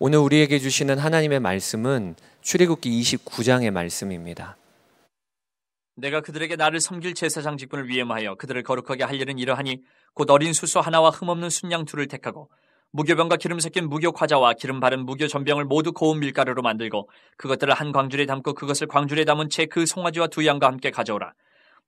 오늘 우리에게 주시는 하나님의 말씀은 출애굽기 29장의 말씀입니다. 내가 그들에게 나를 섬길 제사장 직분을 위임하여 그들을 거룩하게 할 일은 이러하니 곧 어린 수소 하나와 흠없는 순양 둘을 택하고 무교병과 기름 섞인 무교 과자와 기름 바른 무교 전병을 모두 고운 밀가루로 만들고 그것들을 한 광줄에 담고 그것을 광줄에 담은 채 그 송아지와 두 양과 함께 가져오라.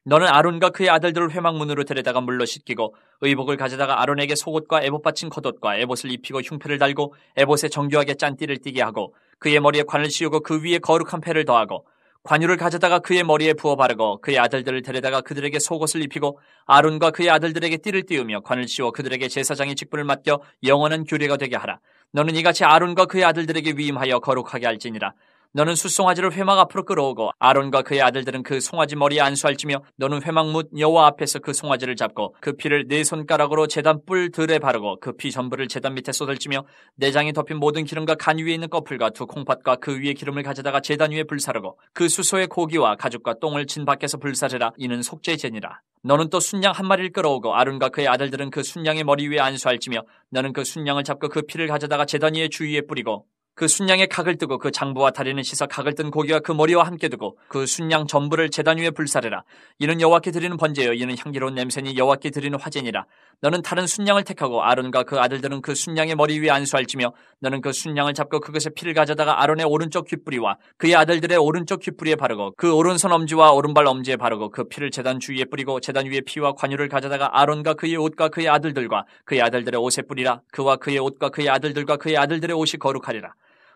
너는 아론과 그의 아들들을 회막문으로 데려다가 물로 씻기고 의복을 가져다가 아론에게 속옷과 에봇 받친 겉옷과 에봇을 입히고 흉패를 달고 에봇에 정교하게 짠띠를 띠게 하고 그의 머리에 관을 씌우고 그 위에 거룩한 패를 더하고 관유를 가져다가 그의 머리에 부어 바르고 그의 아들들을 데려다가 그들에게 속옷을 입히고 아론과 그의 아들들에게 띠를 띄우며 관을 씌워 그들에게 제사장의 직분을 맡겨 영원한 규례가 되게 하라. 너는 이같이 아론과 그의 아들들에게 위임하여 거룩하게 할지니라. 너는 숫송아지를 회막 앞으로 끌어오고 아론과 그의 아들들은 그 송아지 머리에 안수할지며 너는 회막뭇 여호와 앞에서 그 송아지를 잡고 그 피를 네 손가락으로 재단 뿔들에 바르고 그 피 전부를 재단 밑에 쏟을지며 내장이 덮인 모든 기름과 간 위에 있는 꺼풀과 두 콩팥과 그 위에 기름을 가져다가 재단 위에 불사르고 그 수소의 고기와 가죽과 똥을 진 밖에서 불사르라 이는 속죄 제니라 너는 또 순양 한 마리를 끌어오고 아론과 그의 아들들은 그 순양의 머리 위에 안수할지며 너는 그 순양을 잡고 그 피를 가져다가 재단 위에 주위에 뿌리고 그 순양의 각을 뜨고 그 장부와 다리는 씻어 각을 뜬 고기와 그 머리와 함께 두고 그 순양 전부를 재단 위에 불사르라 이는 여호와께 드리는 번제요 이는 향기로운 냄새니 여호와께 드리는 화제니라 너는 다른 순양을 택하고 아론과 그 아들들은 그 순양의 머리 위에 안수할지며 너는 그 순양을 잡고 그것의 피를 가져다가 아론의 오른쪽 귓뿌리와 그의 아들들의 오른쪽 귓뿌리에 바르고 그 오른손 엄지와 오른발 엄지에 바르고 그 피를 재단 주위에 뿌리고 재단 위에 피와 관유를 가져다가 아론과 그의 옷과 그의 아들들과 그의 아들들의 옷에 뿌리라 그와 그의 옷과 그의 아들들과 그의 아들들의 옷이 거룩하리라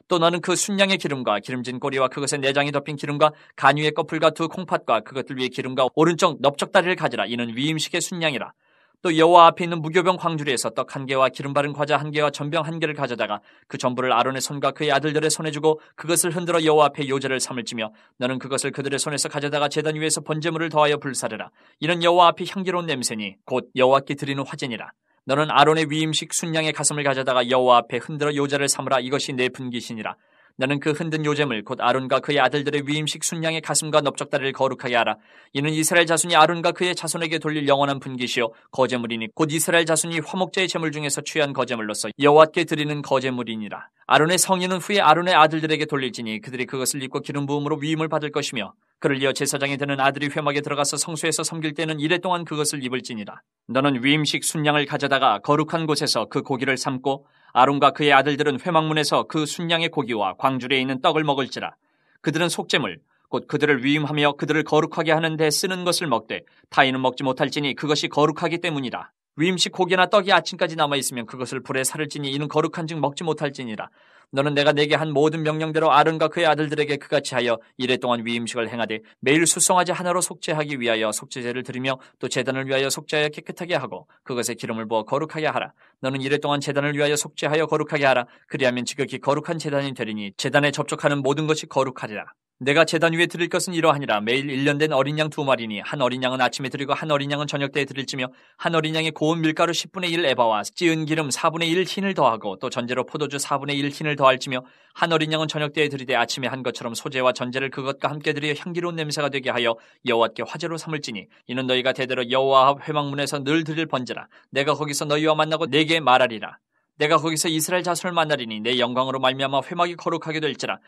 또 너는 그 순양의 기름과 기름진 꼬리와 그것의 내장이 덮인 기름과 간유의 껍풀과두 콩팥과 그것들 위에 기름과 오른쪽 넓적다리를 가지라 이는 위임식의 순양이라 또 여호와 앞에 있는 무교병 광주리에서 떡 한 개와 기름 바른 과자 한 개와 전병 한 개를 가져다가 그 전부를 아론의 손과 그의 아들들의 손에 주고 그것을 흔들어 여호와 앞에 요제를 삼을지며 너는 그것을 그들의 손에서 가져다가 제단 위에서 번제물을 더하여 불사르라 이는 여호와 앞에 향기로운 냄새니 곧 여호와께 드리는 화제니라 너는 아론의 위임식 순양의 가슴을 가져다가 여호와 앞에 흔들어 요자를 삼으라 이것이 내 분기시니라. 나는 그 흔든 요잼을 곧 아론과 그의 아들들의 위임식 순양의 가슴과 넓적다리를 거룩하게 하라. 이는 이스라엘 자손이 아론과 그의 자손에게 돌릴 영원한 분기시요 거제물이니 곧 이스라엘 자손이 화목제의 제물 중에서 취한 거제물로서 여호와께 드리는 거제물이니라. 아론의 성인은 후에 아론의 아들들에게 돌릴지니 그들이 그것을 입고 기름 부음으로 위임을 받을 것이며 그를 이어 제사장이 되는 아들이 회막에 들어가서 성소에서 섬길 때는 이래 동안 그것을 입을지니라. 너는 위임식 순양을 가져다가 거룩한 곳에서 그 고기를 삼고 아론과 그의 아들들은 회막문에서 그 순양의 고기와 광주리에 있는 떡을 먹을지라. 그들은 속재물 곧 그들을 위임하며 그들을 거룩하게 하는 데 쓰는 것을 먹되 타인은 먹지 못할지니 그것이 거룩하기 때문이라. 위임식 고기나 떡이 아침까지 남아있으면 그것을 불에 살을 찌니 이는 거룩한 즉 먹지 못할지니라. 너는 내가 내게 한 모든 명령대로 아른과 그의 아들들에게 그같이 하여 이래 동안 위임식을 행하되 매일 수송하지 하나로 속죄하기 위하여 속죄제를 드리며 또 재단을 위하여 속죄하여 깨끗하게 하고 그것에 기름을 부어 거룩하게 하라. 너는 이래 동안 재단을 위하여 속죄하여 거룩하게 하라. 그리하면 지극히 거룩한 재단이 되리니 재단에 접촉하는 모든 것이 거룩하리라. 내가 재단 위에 드릴 것은 이러하니라 매일 1년 된 어린 양 두 마리니 한 어린 양은 아침에 드리고 한 어린 양은 저녁 때에 드릴지며 한 어린 양의 고운 밀가루 10분의 1 에바와 찌은 기름 4분의 1 흰을 더하고 또 전제로 포도주 4분의 1 흰을 더할지며 한 어린 양은 저녁 때에 드리되 아침에 한 것처럼 소재와 전제를 그것과 함께 드려 향기로운 냄새가 되게 하여 여호와께 화제로 삼을지니 이는 너희가 대대로 여호와 앞 회막문에서 늘 드릴 번제라 내가 거기서 너희와 만나고 내게 말하리라 내가 거기서 이스라엘 자손을 만나리니 내 영광으로 말미암아 회막이 거룩하게 될지라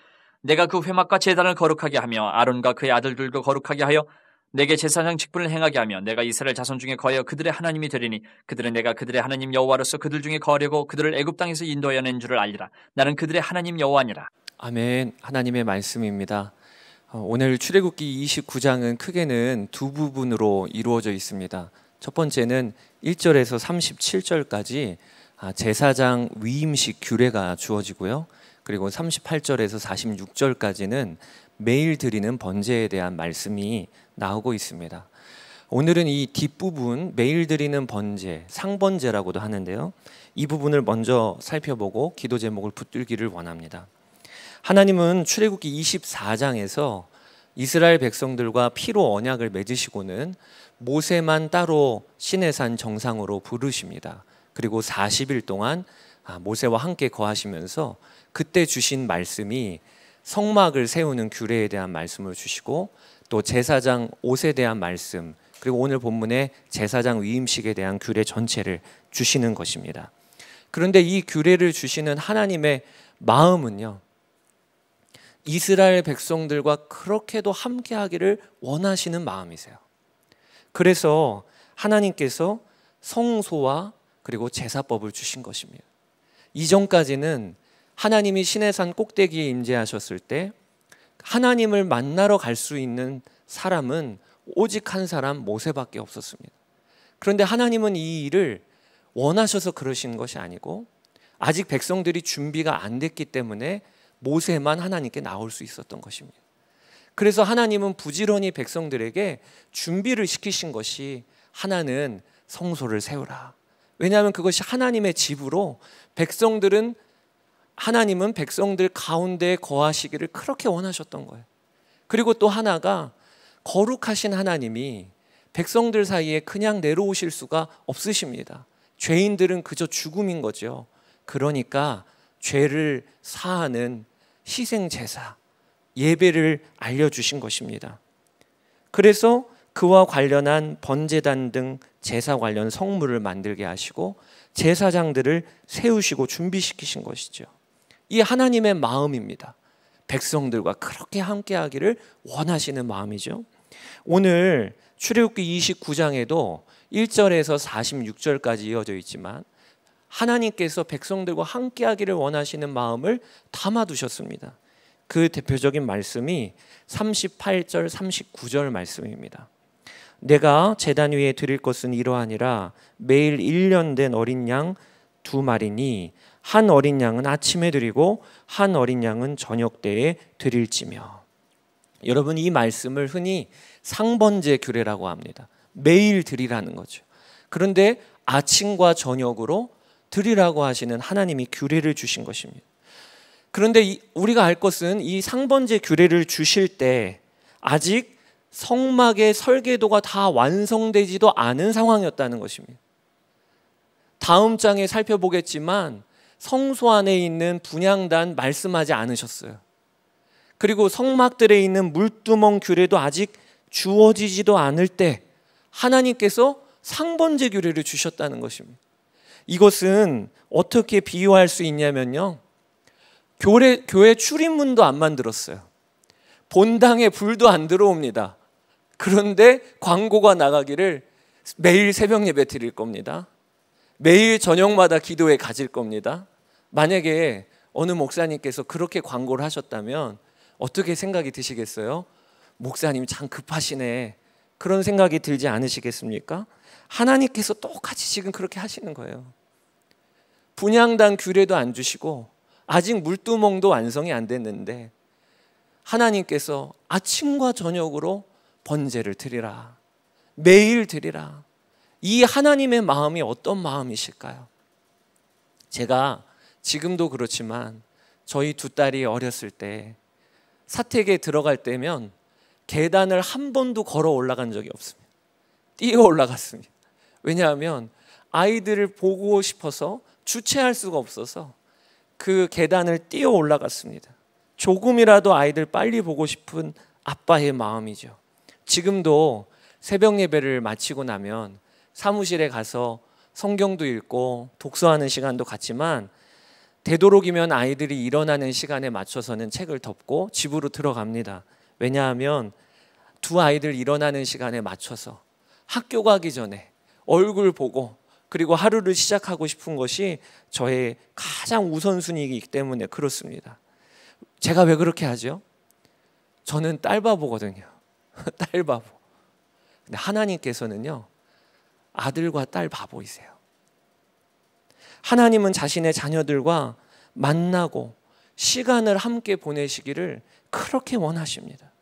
내가 그 회막과 재단을 거룩하게 하며 아론과 그의 아들들도 거룩하게 하여 내게 제사장 직분을 행하게 하며 내가 이스라엘 자손 중에 거하여 그들의 하나님이 되리니 그들은 내가 그들의 하나님 여호와로서 그들 중에 거하려고 그들을 애굽 땅에서 인도하여 낸 줄을 알리라 나는 그들의 하나님 여호와니라 아멘 하나님의 말씀입니다 어, 오늘 출애굽기 29장은 크게는 두 부분으로 이루어져 있습니다 첫 번째는 1절에서 37절까지 아, 제사장 위임식 규례가 주어지고요 그리고 38절에서 46절까지는 매일 드리는 번제에 대한 말씀이 나오고 있습니다. 오늘은 이 뒷부분 매일 드리는 번제, 상번제라고도 하는데요. 이 부분을 먼저 살펴보고 기도 제목을 붙들기를 원합니다. 하나님은 출애굽기 24장에서 이스라엘 백성들과 피로 언약을 맺으시고는 모세만 따로 시내산 정상으로 부르십니다. 그리고 40일 동안 아, 모세와 함께 거하시면서 그때 주신 말씀이 성막을 세우는 규례에 대한 말씀을 주시고 또 제사장 옷에 대한 말씀 그리고 오늘 본문에 제사장 위임식에 대한 규례 전체를 주시는 것입니다. 그런데 이 규례를 주시는 하나님의 마음은요. 이스라엘 백성들과 그렇게도 함께 하기를 원하시는 마음이세요. 그래서 하나님께서 성소와 그리고 제사법을 주신 것입니다. 이전까지는 하나님이 신의 산 꼭대기에 임재하셨을 때 하나님을 만나러 갈 수 있는 사람은 오직 한 사람 모세밖에 없었습니다. 그런데 하나님은 이 일을 원하셔서 그러신 것이 아니고 아직 백성들이 준비가 안 됐기 때문에 모세만 하나님께 나올 수 있었던 것입니다. 그래서 하나님은 부지런히 백성들에게 준비를 시키신 것이 하나는 성소를 세우라. 왜냐하면 그것이 하나님의 집으로 백성들은 하나님은 백성들 가운데 거하시기를 그렇게 원하셨던 거예요. 그리고 또 하나가 거룩하신 하나님이 백성들 사이에 그냥 내려오실 수가 없으십니다. 죄인들은 그저 죽음인 거죠. 그러니까 죄를 사하는 희생 제사 예배를 알려 주신 것입니다. 그래서 그와 관련한 번제단 등 제사 관련 성물을 만들게 하시고 제사장들을 세우시고 준비시키신 것이죠. 이 하나님의 마음입니다. 백성들과 그렇게 함께하기를 원하시는 마음이죠. 오늘 출애굽기 29장에도 1절에서 46절까지 이어져 있지만 하나님께서 백성들과 함께하기를 원하시는 마음을 담아두셨습니다. 그 대표적인 말씀이 38절 39절 말씀입니다. 내가 재단 위에 드릴 것은 이러하니라 매일 1년 된 어린 양 두 마리니 한 어린 양은 아침에 드리고 한 어린 양은 저녁 때에 드릴지며 여러분 이 말씀을 흔히 상번제 규례라고 합니다. 매일 드리라는 거죠. 그런데 아침과 저녁으로 드리라고 하시는 하나님이 규례를 주신 것입니다. 그런데 우리가 알 것은 이 상번제 규례를 주실 때 아직 성막의 설계도가 다 완성되지도 않은 상황이었다는 것입니다. 다음 장에 살펴보겠지만 성소 안에 있는 분양단 말씀하지 않으셨어요. 그리고 성막들에 있는 물두멍 규례도 아직 주어지지도 않을 때 하나님께서 상번제 규례를 주셨다는 것입니다. 이것은 어떻게 비유할 수 있냐면요. 교회, 교회 출입문도 안 만들었어요. 본당에 불도 안 들어옵니다. 그런데 광고가 나가기를 매일 새벽 예배 드릴 겁니다. 매일 저녁마다 기도에 가질 겁니다. 만약에 어느 목사님께서 그렇게 광고를 하셨다면 어떻게 생각이 드시겠어요? 목사님 참 급하시네. 그런 생각이 들지 않으시겠습니까? 하나님께서 똑같이 지금 그렇게 하시는 거예요. 분양단 규례도 안 주시고 아직 물두멍도 완성이 안 됐는데 하나님께서 아침과 저녁으로 번제를 드리라. 매일 드리라. 이 하나님의 마음이 어떤 마음이실까요? 제가 지금도 그렇지만 저희 두 딸이 어렸을 때 사택에 들어갈 때면 계단을 한 번도 걸어 올라간 적이 없습니다. 뛰어 올라갔습니다. 왜냐하면 아이들을 보고 싶어서 주체할 수가 없어서 그 계단을 뛰어 올라갔습니다. 조금이라도 아이들 빨리 보고 싶은 아빠의 마음이죠. 지금도 새벽 예배를 마치고 나면 사무실에 가서 성경도 읽고 독서하는 시간도 갖지만 되도록이면 아이들이 일어나는 시간에 맞춰서는 책을 덮고 집으로 들어갑니다. 왜냐하면 두 아이들 일어나는 시간에 맞춰서 학교 가기 전에 얼굴 보고 그리고 하루를 시작하고 싶은 것이 저의 가장 우선순위이기 때문에 그렇습니다. 제가 왜 그렇게 하죠? 저는 딸바보거든요. 딸바보. 근데 하나님께서는요, 아들과 딸 바보이세요. 하나님은 자신의 자녀들과 만나고 시간을 함께 보내시기를 그렇게 원하십니다.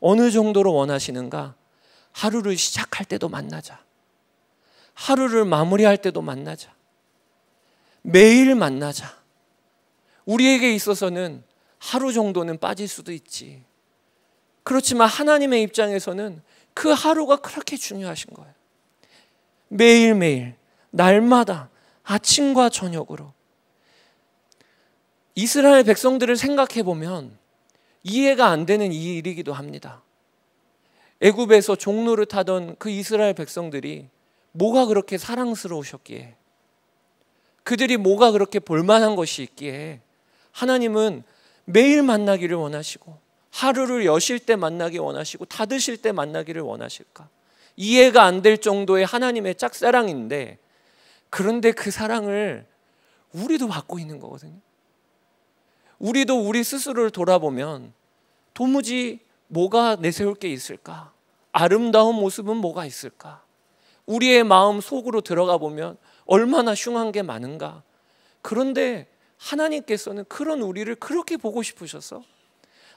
어느 정도로 원하시는가? 하루를 시작할 때도 만나자. 하루를 마무리할 때도 만나자. 매일 만나자. 우리에게 있어서는 하루 정도는 빠질 수도 있지. 그렇지만 하나님의 입장에서는 그 하루가 그렇게 중요하신 거예요. 매일매일 날마다 아침과 저녁으로 이스라엘 백성들을 생각해 보면 이해가 안 되는 이 일이기도 합니다. 애굽에서 종로를 타던 그 이스라엘 백성들이 뭐가 그렇게 사랑스러우셨기에 그들이 뭐가 그렇게 볼만한 것이 있기에 하나님은 매일 만나기를 원하시고 하루를 여실 때 만나기 원하시고 다 드실 때 만나기를 원하실까? 이해가 안 될 정도의 하나님의 짝사랑인데 그런데 그 사랑을 우리도 받고 있는 거거든요. 우리도 우리 스스로를 돌아보면 도무지 뭐가 내세울 게 있을까? 아름다운 모습은 뭐가 있을까? 우리의 마음 속으로 들어가 보면 얼마나 흉한 게 많은가? 그런데 하나님께서는 그런 우리를 그렇게 보고 싶으셔서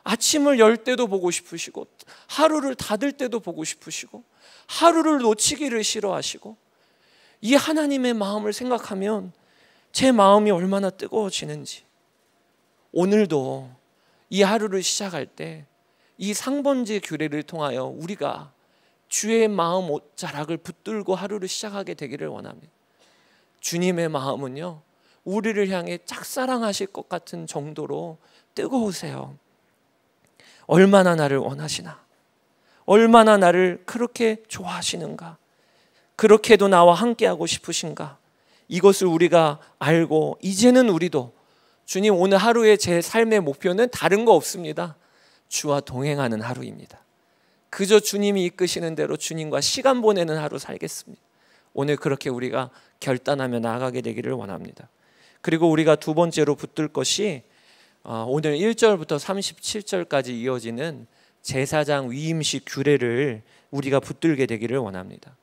아침을 열 때도 보고 싶으시고 하루를 닫을 때도 보고 싶으시고 하루를 놓치기를 싫어하시고 이 하나님의 마음을 생각하면 제 마음이 얼마나 뜨거워지는지 오늘도 이 하루를 시작할 때 이 상번지 규례를 통하여 우리가 주의 마음 옷자락을 붙들고 하루를 시작하게 되기를 원합니다. 주님의 마음은요, 우리를 향해 짝사랑하실 것 같은 정도로 뜨거우세요. 얼마나 나를 원하시나. 얼마나 나를 그렇게 좋아하시는가? 그렇게도 나와 함께하고 싶으신가? 이것을 우리가 알고 이제는 우리도 주님 오늘 하루의 제 삶의 목표는 다른 거 없습니다. 주와 동행하는 하루입니다. 그저 주님이 이끄시는 대로 주님과 시간 보내는 하루 살겠습니다. 오늘 그렇게 우리가 결단하며 나아가게 되기를 원합니다. 그리고 우리가 두 번째로 붙들 것이 어, 오늘 1절부터 37절까지 이어지는 제사장 위임식 규례를 우리가 붙들게 되기를 원합니다.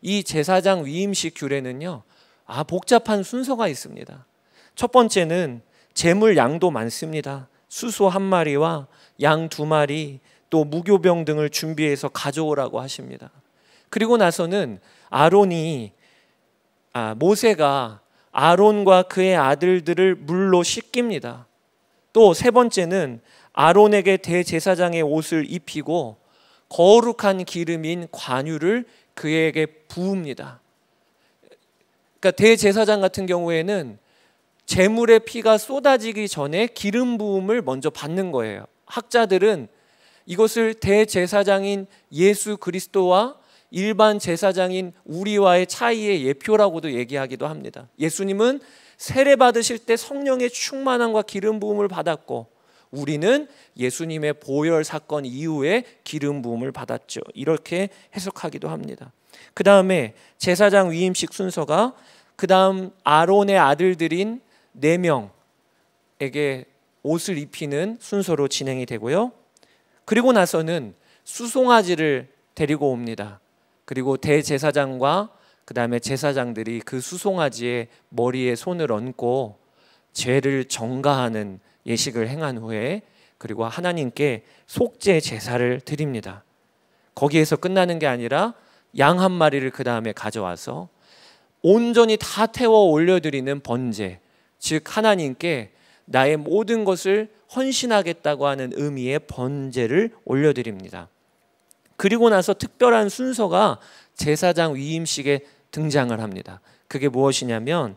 이 제사장 위임식 규례는요. 아, 복잡한 순서가 있습니다. 첫 번째는 재물 양도 많습니다. 수소 한 마리와 양 두 마리 또 무교병 등을 준비해서 가져오라고 하십니다. 그리고 나서는 아론이 아, 모세가 아론과 그의 아들들을 물로 씻깁니다. 또 세 번째는 아론에게 대제사장의 옷을 입히고 거룩한 기름인 관유를 그에게 부읍니다. 그러니까 대제사장 같은 경우에는 제물의 피가 쏟아지기 전에 기름 부음을 먼저 받는 거예요. 학자들은 이것을 대제사장인 예수 그리스도와 일반 제사장인 우리와의 차이의 예표라고도 얘기하기도 합니다. 예수님은 세례 받으실 때 성령의 충만함과 기름 부음을 받았고 우리는 예수님의 보혈 사건 이후에 기름 부음을 받았죠. 이렇게 해석하기도 합니다. 그 다음에 제사장 위임식 순서가 그 다음 아론의 아들들인 네 명에게 옷을 입히는 순서로 진행이 되고요. 그리고 나서는 수송아지를 데리고 옵니다. 그리고 대제사장과 그 다음에 제사장들이 그 수송아지의 머리에 손을 얹고 죄를 정가하는 예식을 행한 후에 그리고 하나님께 속죄 제사를 드립니다. 거기에서 끝나는 게 아니라 양 한 마리를 그 다음에 가져와서 온전히 다 태워 올려드리는 번제, 즉 하나님께 나의 모든 것을 헌신하겠다고 하는 의미의 번제를 올려드립니다. 그리고 나서 특별한 순서가 제사장 위임식에 등장을 합니다. 그게 무엇이냐면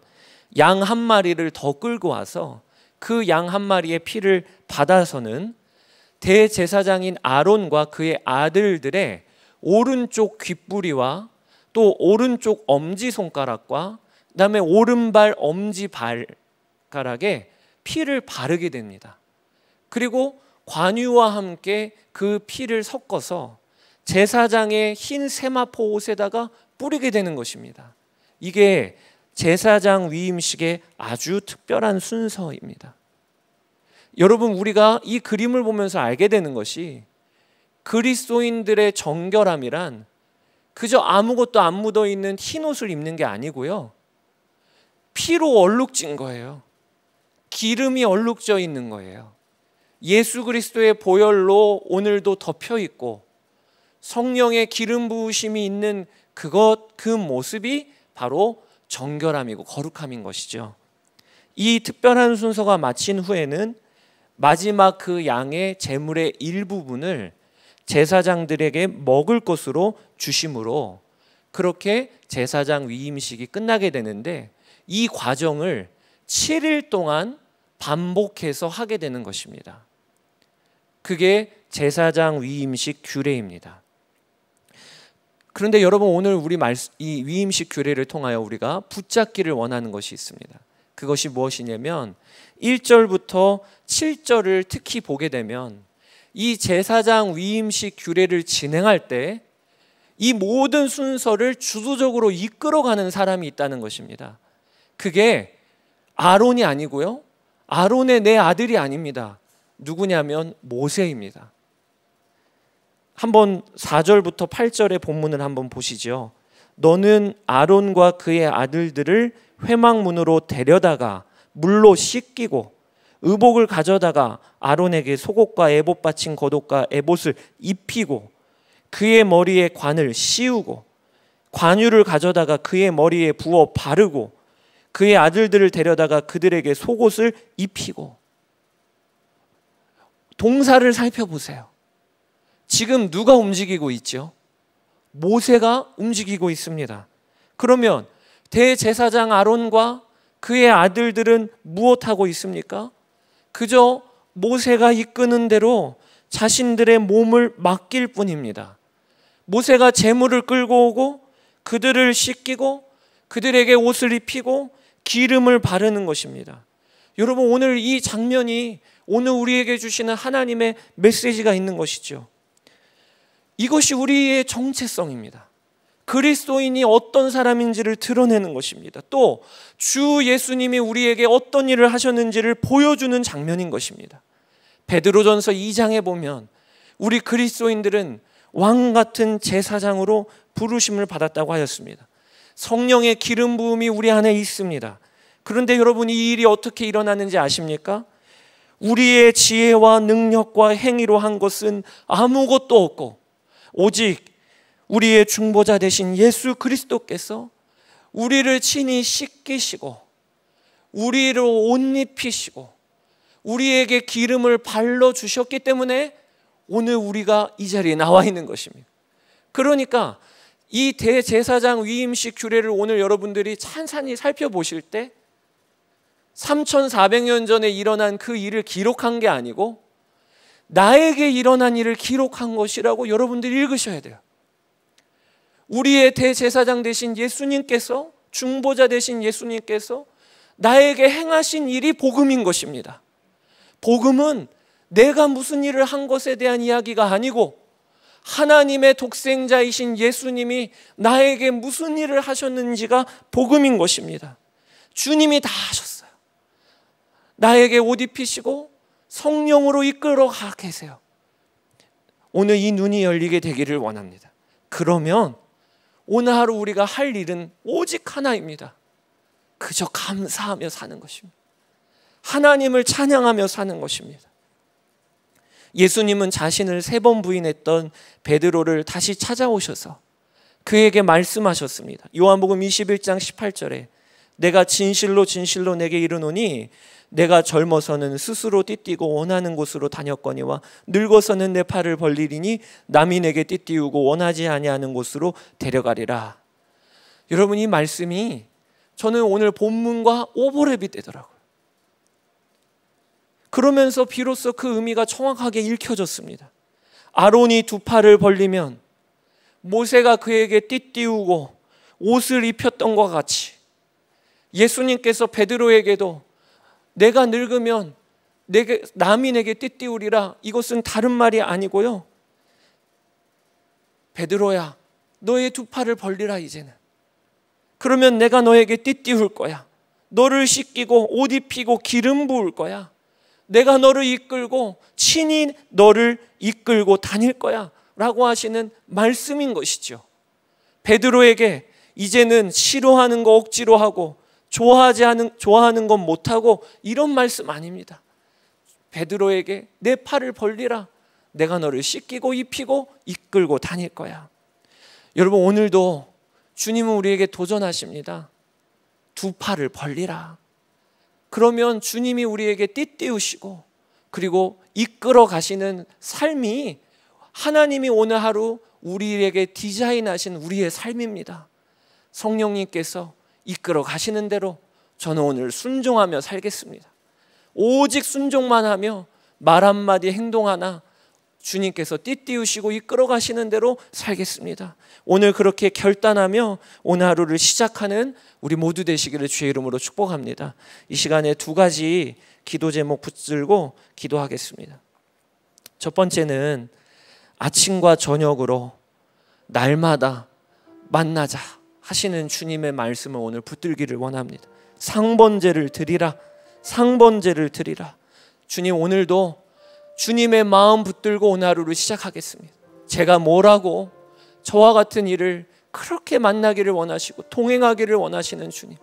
양 한 마리를 더 끌고 와서 그양한 마리의 피를 받아서는 대제사장인 아론과 그의 아들들의 오른쪽 귀뿌리와또 오른쪽 엄지 손가락과 그다음에 오른발 엄지 발가락에 피를 바르게 됩니다. 그리고 관유와 함께 그 피를 섞어서 제사장의 흰 세마포 옷에다가 뿌리게 되는 것입니다. 이게 제사장 위임식의 아주 특별한 순서입니다. 여러분 우리가 이 그림을 보면서 알게 되는 것이 그리스도인들의 정결함이란 그저 아무것도 안 묻어 있는 흰 옷을 입는 게 아니고요. 피로 얼룩진 거예요. 기름이 얼룩져 있는 거예요. 예수 그리스도의 보혈로 오늘도 덮여 있고 성령의 기름 부으심이 있는 그것 그 모습이 바로 정결함이고 거룩함인 것이죠. 이 특별한 순서가 마친 후에는 마지막 그 양의 제물의 일부분을 제사장들에게 먹을 것으로 주심으로 그렇게 제사장 위임식이 끝나게 되는데 이 과정을 7일 동안 반복해서 하게 되는 것입니다. 그게 제사장 위임식 규례입니다. 그런데 여러분 오늘 우리 말, 이 위임식 교례를 통하여 우리가 붙잡기를 원하는 것이 있습니다. 그것이 무엇이냐면 1절부터 7절을 특히 보게 되면 이 제사장 위임식 규례를 진행할 때 이 모든 순서를 주도적으로 이끌어가는 사람이 있다는 것입니다. 그게 아론이 아니고요. 아론의 내 아들이 아닙니다. 누구냐면 모세입니다. 한번 4절부터 8절의 본문을 한번 보시죠. 너는 아론과 그의 아들들을 회막문으로 데려다가 물로 씻기고 의복을 가져다가 아론에게 속옷과 에봇 받친 겉옷과 에봇을 입히고 그의 머리에 관을 씌우고 관유를 가져다가 그의 머리에 부어 바르고 그의 아들들을 데려다가 그들에게 속옷을 입히고 동사를 살펴보세요. 지금 누가 움직이고 있죠? 모세가 움직이고 있습니다. 그러면 대제사장 아론과 그의 아들들은 무엇하고 있습니까? 그저 모세가 이끄는 대로 자신들의 몸을 맡길 뿐입니다. 모세가 재물을 끌고 오고 그들을 씻기고 그들에게 옷을 입히고 기름을 바르는 것입니다. 여러분 오늘 이 장면이 오늘 우리에게 주시는 하나님의 메시지가 있는 것이죠. 이것이 우리의 정체성입니다. 그리스도인이 어떤 사람인지를 드러내는 것입니다. 또 주 예수님이 우리에게 어떤 일을 하셨는지를 보여주는 장면인 것입니다. 베드로전서 2장에 보면 우리 그리스도인들은 왕 같은 제사장으로 부르심을 받았다고 하였습니다. 성령의 기름 부음이 우리 안에 있습니다. 그런데 여러분 이 일이 어떻게 일어나는지 아십니까? 우리의 지혜와 능력과 행위로 한 것은 아무것도 없고 오직 우리의 중보자 되신 예수 그리스도께서 우리를 친히 씻기시고 우리로 옷 입히시고 우리에게 기름을 발라 주셨기 때문에 오늘 우리가 이 자리에 나와 있는 것입니다. 그러니까 이 대제사장 위임식 규례를 오늘 여러분들이 찬찬히 살펴보실 때 3,400년 전에 일어난 그 일을 기록한 게 아니고 나에게 일어난 일을 기록한 것이라고 여러분들이 읽으셔야 돼요. 우리의 대제사장 되신 예수님께서 중보자 되신 예수님께서 나에게 행하신 일이 복음인 것입니다. 복음은 내가 무슨 일을 한 것에 대한 이야기가 아니고 하나님의 독생자이신 예수님이 나에게 무슨 일을 하셨는지가 복음인 것입니다. 주님이 다 하셨어요. 나에게 옷 입히시고 성령으로 이끌어 가 계세요. 오늘 이 눈이 열리게 되기를 원합니다. 그러면 오늘 하루 우리가 할 일은 오직 하나입니다. 그저 감사하며 사는 것입니다. 하나님을 찬양하며 사는 것입니다. 예수님은 자신을 세 번 부인했던 베드로를 다시 찾아오셔서 그에게 말씀하셨습니다. 요한복음 21장 18절에 내가 진실로 진실로 내게 이르노니 내가 젊어서는 스스로 띠띠고 원하는 곳으로 다녔거니와 늙어서는 내 팔을 벌리리니 남이 내게 띠띠우고 원하지 아니하는 곳으로 데려가리라. 여러분 이 말씀이 저는 오늘 본문과 오버랩이 되더라고요. 그러면서 비로소 그 의미가 정확하게 읽혀졌습니다. 아론이 두 팔을 벌리면 모세가 그에게 띠띠우고 옷을 입혔던 것 같이 예수님께서 베드로에게도 내가 늙으면 내게 남이 내게 띠띠우리라 이것은 다른 말이 아니고요. 베드로야, 너의 두 팔을 벌리라 이제는. 그러면 내가 너에게 띠띠울 거야. 너를 씻기고 옷 입히고 기름 부을 거야. 내가 너를 이끌고 친히 너를 이끌고 다닐 거야. 라고 하시는 말씀인 것이죠. 베드로에게 이제는 싫어하는 거 억지로 하고 좋아하지 않은 좋아하는 건 못하고 이런 말씀 아닙니다. 베드로에게 내 팔을 벌리라. 내가 너를 씻기고 입히고 이끌고 다닐 거야. 여러분 오늘도 주님은 우리에게 도전하십니다. 두 팔을 벌리라. 그러면 주님이 우리에게 띠띠우시고 그리고 이끌어 가시는 삶이 하나님이 오늘 하루 우리에게 디자인하신 우리의 삶입니다. 성령님께서 이끌어 가시는 대로 저는 오늘 순종하며 살겠습니다. 오직 순종만 하며 말 한마디 행동 하나 주님께서 띠띠우시고 이끌어 가시는 대로 살겠습니다. 오늘 그렇게 결단하며 오늘 하루를 시작하는 우리 모두 되시기를 주의 이름으로 축복합니다. 이 시간에 두 가지 기도 제목 붙들고 기도하겠습니다. 첫 번째는 아침과 저녁으로 날마다 만나자. 하시는 주님의 말씀을 오늘 붙들기를 원합니다. 상번제를 드리라. 상번제를 드리라. 주님 오늘도 주님의 마음 붙들고 오늘 하루를 시작하겠습니다. 제가 뭐라고 저와 같은 일을 그렇게 만나기를 원하시고 동행하기를 원하시는 주님.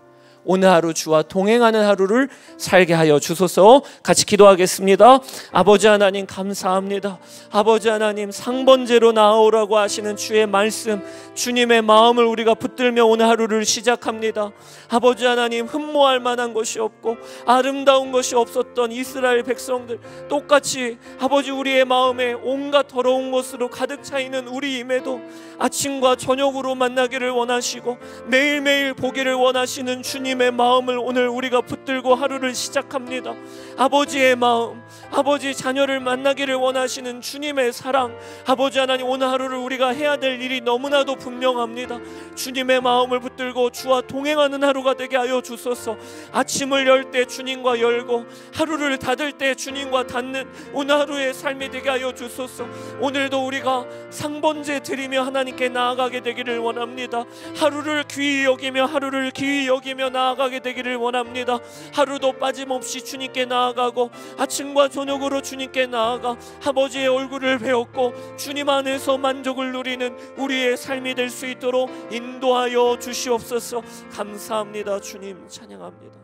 오늘 하루 주와 동행하는 하루를 살게 하여 주소서 같이 기도하겠습니다. 아버지 하나님 감사합니다. 아버지 하나님 상번제로 나오라고 하시는 주의 말씀, 주님의 마음을 우리가 붙들며 오늘 하루를 시작합니다. 아버지 하나님 흠모할 만한 것이 없고 아름다운 것이 없었던 이스라엘 백성들 똑같이 아버지 우리의 마음에 온갖 더러운 것으로 가득 차 있는 우리임에도 아침과 저녁으로 만나기를 원하시고 매일매일 보기를 원하시는 주님 주님의 마음을 오늘 우리가 붙들고 하루를 시작합니다. 아버지의 마음, 아버지 자녀를 만나기를 원하시는 주님의 사랑, 아버지 하나님 오늘 하루를 우리가 해야 될 일이 너무나도 분명합니다. 주님의 마음을 붙들고 주와 동행하는 하루가 되게 하여 주소서. 아침을 열 때 주님과 열고 하루를 닫을 때 주님과 닫는 오늘 하루의 삶이 되게 하여 주소서. 오늘도 우리가 상번제 드리며 하나님께 나아가게 되기를 원합니다. 하루를 귀히 여기며 하루를 귀히 여기며 나 나아가게 되기를 원합니다. 하루도 빠짐없이 주님께 나아가고 아침과 저녁으로 주님께 나아가 아버지의 얼굴을 배웠고 주님 안에서 만족을 누리는 우리의 삶이 될 수 있도록 인도하여 주시옵소서. 감사합니다. 주님 찬양합니다.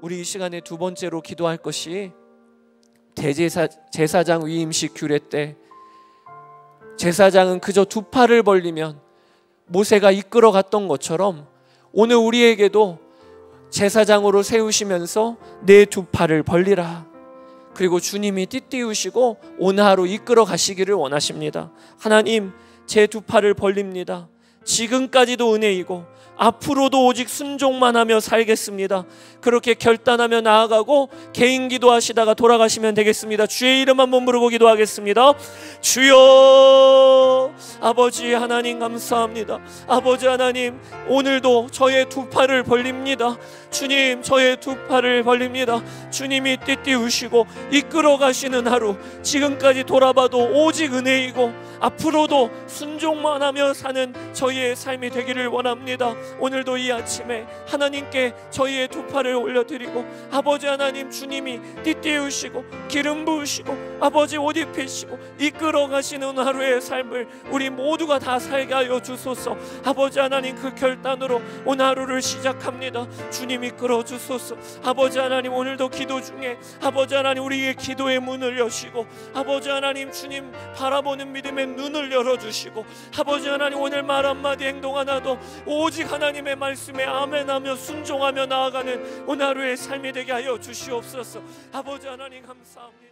우리 이 시간에 두 번째로 기도할 것이 대제사 제사장 위임식 규례 때 제사장은 그저 두 팔을 벌리면 모세가 이끌어 갔던 것처럼 오늘 우리에게도 제사장으로 세우시면서 내 두 팔을 벌리라. 그리고 주님이 띠띠우시고 오늘 하루 이끌어 가시기를 원하십니다. 하나님, 제 두 팔을 벌립니다. 지금까지도 은혜이고 앞으로도 오직 순종만 하며 살겠습니다. 그렇게 결단하며 나아가고 개인 기도하시다가 돌아가시면 되겠습니다. 주의 이름 한번 부르고 기도하겠습니다. 주여 아버지 하나님 감사합니다. 아버지 하나님 오늘도 저의 두 팔을 벌립니다. 주님 저의 두 팔을 벌립니다. 주님이 띠띠 우시고 이끌어 가시는 하루 지금까지 돌아봐도 오직 은혜이고 앞으로도 순종만 하며 사는 저희의 삶이 되기를 원합니다. 오늘도 이 아침에 하나님께 저희의 두 팔을 올려드리고 아버지 하나님 주님이 띠띠우시고 기름 부으시고 아버지 옷 입히시고 이끌어 가시는 하루의 삶을 우리 모두가 다 살게 하여 주소서 아버지 하나님 그 결단으로 오늘 하루를 시작합니다. 주님 이끌어 주소서 아버지 하나님 오늘도 기도 중에 아버지 하나님 우리의 기도의 문을 여시고 아버지 하나님 주님 바라보는 믿음의 눈을 열어주시고 아버지 하나님 오늘 말 한마디 행동 하나도 오직 하나님의 말씀에 아멘하며 순종하며 나아가는 오늘 그 하루의 삶이 되게 하여 주시옵소서 아버지 하나님 감사합니다